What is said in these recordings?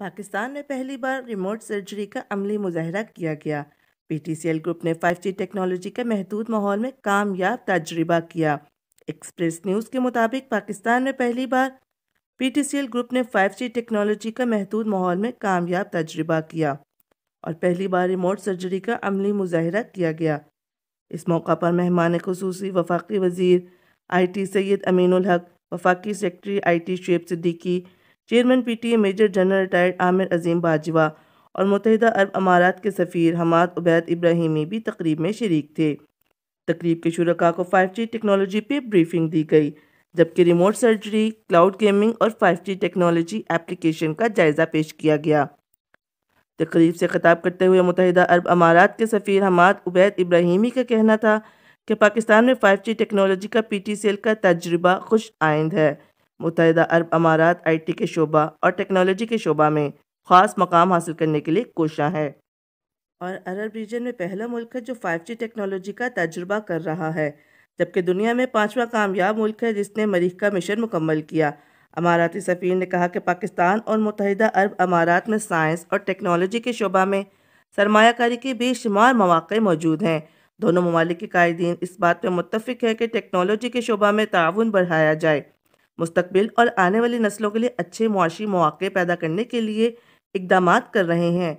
पाकिस्तान में पहली बार remote surgery का अमली मुजाहरा किया गया पीटीसीएल ग्रुप ने 5G टेक्नोलॉजी के महदूद माहौल में कामयाब तजर्बा किया एक्सप्रेस न्यूज़ के मुताबिक पाकिस्तान में पहली बार पीटीसीएल ग्रुप ने 5G टेक्नोलॉजी का महदूद माहौल में कामयाब तजर्बा किया और पहली बार रिमोट सर्जरी का अमली मुजाहरा किया गया इस मौका पर मेहमान खसूस वफाकी वजीर आई टी सैद अमीन हक वफाकी secretary I T Shoaib Siddiqui chairman PTA major general retired Amir Azeem Bajwa और मुतहदा अरब अमारात के सफ़ीर हमाद उबैद इब्राहिमी भी तकरीब में शरीक थे तकरीब के शुरा को फाइव जी टेक्नोलॉजी पर ब्रीफिंग दी गई जबकि रिमोट सर्जरी क्लाउड गेमिंग और फाइव जी टेक्नोलॉजी एप्लीकेशन का जायज़ा पेश किया गया तकरीब से खताब करते हुए मुतहदा अरब अमारात के सफ़ीर हमाद उबैद इब्राहिमी का कहना था कि पाकिस्तान में फाइव जी टेक्नोलॉजी का पी टी सी एल का तजर्बा खुश आइंद है मुतहदा अरब अमारात आईटी के शोबा और टेक्नोलॉजी के शोबा में ख़ास मकाम हासिल करने के लिए कोशा है और अरब रीजन में पहला मुल्क है जो फाइव जी टेक्नोलॉजी का तजुर्बा कर रहा है जबकि दुनिया में पाँचवा कामयाब मुल्क है जिसने मरीख का मिशन मुकम्मल किया अमाराती सफ़ीर ने कहा कि पाकिस्तान और मुतहदा अरब अमारात में साइंस और टेक्नोलॉजी के शुबा में सरमाकारी के बेशुमार मौाक़ मौजूद हैं दोनों ममालिक के कायदीन इस बात पर मुतफ़ है कि टेक्नोलॉजी के शोबा में ताउन बढ़ाया जाए मुस्तबिल और आने वाली नस्लों के लिए अच्छे मुआशी मौाक़े पैदा करने के लिए इकदाम कर रहे हैं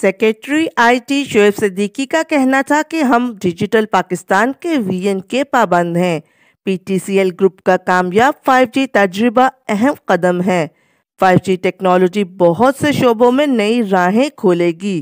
सेक्रेटरी आईटी शुएब सिद्दीकी का कहना था कि हम डिजिटल पाकिस्तान के वीएन के पाबंद हैं पीटीसीएल ग्रुप का कामयाब 5G तजर्बा अहम कदम है 5G टेक्नोलॉजी बहुत से शोबों में नई राहें खोलेगी